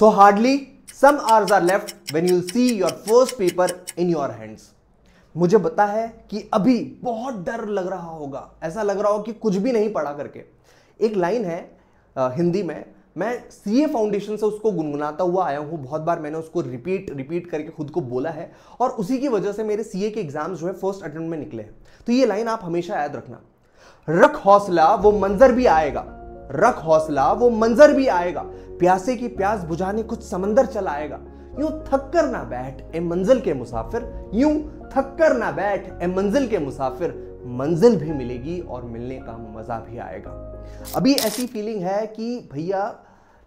So hardly some hours are left when you'll see your first paper in your hands. मुझे बता है कि अभी बहुत डर लग रहा होगा ऐसा लग रहा हो कि कुछ भी नहीं पढ़ा करके एक लाइन है आ, हिंदी में मैं सी ए फाउंडेशन से उसको गुनगुनाता हुआ आया हूँ बहुत बार मैंने उसको रिपीट रिपीट करके खुद को बोला है और उसी की वजह से मेरे सी ए के एग्जाम्स जो है फर्स्ट अटेम्प्ट में निकले हैं तो ये लाइन आप हमेशा याद रखना रख हौसला वो मंजर भी आएगा रख हौसला वो मंजर भी आएगा प्यासे की प्यास बुझाने कुछ समंदर चला आएगा यूं थक कर ना बैठ ए मंजिल के मुसाफिर यूं थक कर ना बैठ ए मंजिल के मुसाफिर मंजिल भी मिलेगी और मिलने का मज़ा भी आएगा अभी ऐसी फीलिंग है कि भैया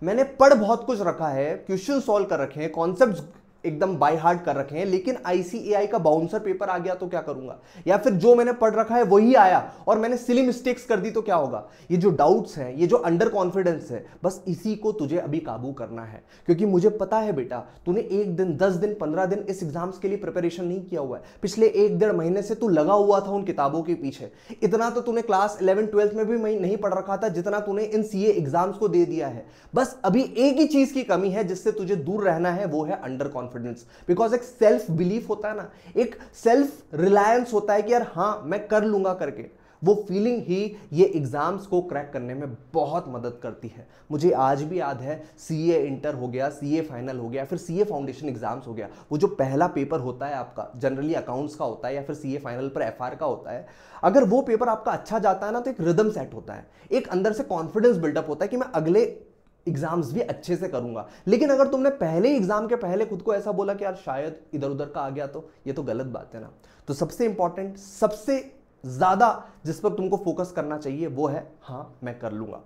मैंने पढ़ बहुत कुछ रखा है क्वेश्चन सॉल्व कर रखे हैं कॉन्सेप्ट एकदम बाई हार्ट कर रखे हैं लेकिन आईसीएआई का बाउंसर पेपर आ गया तो क्या करूंगा या फिर जो मैंने पढ़ रखा है वही आया और मैंने सिली मिस्टेक्स कर दी तो क्या होगा ये जो डाउट्स हैं ये जो अंडर कॉन्फिडेंस है बस इसी को तुझे अभी काबू करना है क्योंकि मुझे पता है बेटा तूने एक दिन दस दिन पंद्रह दिन इस एग्जाम्स के लिए प्रिपरेशन नहीं किया हुआ है पिछले एक डेढ़ महीने से तू लगा हुआ था उन किताबों के पीछे इतना तो तूने क्लास इलेवन ट्वेल्थ में भी नहीं पढ़ रखा था जितना तूने इन सी एग्जाम्स को दे दिया है बस अभी एक ही चीज की कमी है जिससे तुझे दूर रहना है वो है अंडर कॉन्फिडेंस कॉन्फिडेंस बिकॉज एक सेल्फ बिलीफ होता है ना एक सेल्फ रिलायंस होता है कि यार हाँ मैं कर लूंगा करके वो फीलिंग ही ये एग्ज़ाम्स को क्रैक करने में बहुत मदद करती है मुझे आज भी याद है सी ए इंटर हो गया सी ए फाइनल हो गया फिर सी ए फाउंडेशन एग्ज़ाम्स हो गया वो जो पहला पेपर होता है आपका जनरली अकाउंट्स का होता है या फिर सी ए फाइनल पर एफ का होता है अगर वो पेपर आपका अच्छा जाता है ना तो एक रिदम सेट होता है एक अंदर से कॉन्फिडेंस बिल्डअप होता है कि मैं अगले एग्जाम्स भी अच्छे से करूंगा लेकिन अगर तुमने पहले एग्जाम के पहले खुद को ऐसा बोला कि यार शायद इधर उधर का आ गया तो ये तो गलत बात है ना तो सबसे इंपॉर्टेंट सबसे ज़्यादा जिस पर तुमको फोकस करना चाहिए वो है हाँ मैं कर लूंगा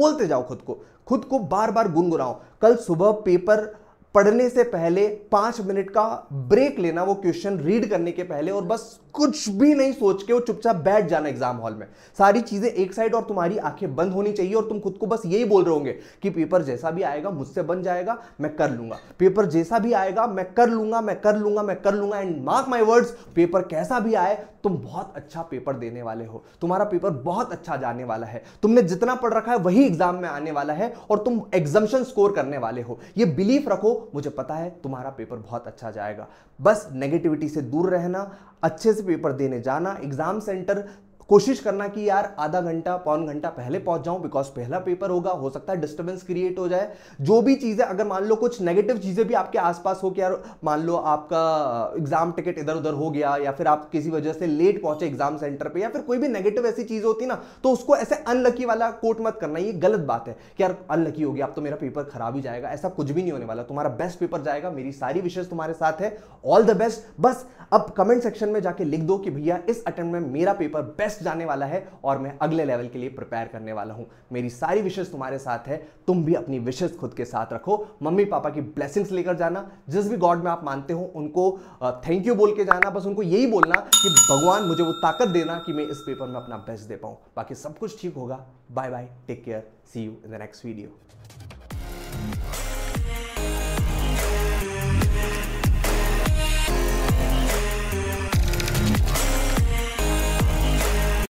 बोलते जाओ खुद को खुद को बार बार गुनगुनाओ कल सुबह पेपर पढ़ने से पहले पांच मिनट का ब्रेक लेना वो क्वेश्चन रीड करने के पहले और बस कुछ भी नहीं सोच के वो चुपचाप बैठ जाना एग्जाम हॉल में सारी चीजें एक साइड और तुम्हारी आंखें बंद होनी चाहिए और तुम खुद को बस यही बोल रहे होंगे कि पेपर जैसा भी आएगा मुझसे बन जाएगा मैं कर लूंगा पेपर जैसा भी आएगा मैं कर लूंगा मैं कर लूंगा मैं कर लूंगा and mark my words paper कैसा भी आए तुम बहुत अच्छा पेपर देने वाले हो तुम्हारा पेपर बहुत अच्छा जाने वाला है तुमने जितना पढ़ रखा है वही एग्जाम में आने वाला है और तुम एग्जामेशन स्कोर करने वाले हो ये बिलीफ रखो मुझे पता है तुम्हारा पेपर बहुत अच्छा जाएगा बस नेगेटिविटी से दूर रहना अच्छे से पेपर देने जाना एग्ज़ाम सेंटर कोशिश करना कि यार आधा घंटा पौन घंटा पहले पहुंच जाऊं बिकॉज पहला पेपर होगा हो सकता है डिस्टर्बेंस क्रिएट हो जाए जो भी चीज़ें अगर मान लो कुछ नेगेटिव चीज़ें भी आपके आसपास हो कि यार मान लो आपका एग्जाम टिकट इधर उधर हो गया या फिर आप किसी वजह से लेट पहुंचे एग्जाम सेंटर पर या फिर कोई भी नेगेटिव ऐसी चीज़ होती ना तो उसको ऐसे अनलकी वाला कोट मत करना ये गलत बात है कि यार अनलकी होगी आप तो मेरा पेपर खराब ही जाएगा ऐसा कुछ भी नहीं होने वाला तुम्हारा बेस्ट पेपर जाएगा मेरी सारी विशेष तुम्हारे साथ है ऑल द बेस्ट बस अब कमेंट सेक्शन में जाके लिख दो कि भैया इस अटेम्प्ट में मेरा पेपर बेस्ट बेस्ट जाने वाला है और मैं अगले लेवल के लिए प्रिपेयर करने वाला हूँ मेरी सारी विशेष तुम्हारे साथ है तुम भी अपनी विशेष खुद के साथ रखो मम्मी पापा की ब्लेसिंग्स लेकर जाना जिस भी गॉड में आप मानते हो उनको थैंक यू बोल के जाना बस उनको यही बोलना कि भगवान मुझे वो ताकत देना कि मैं इस पेपर में अपना बेस्ट दे पाऊँ बाकी सब कुछ ठीक होगा bye bye take care see you in the next video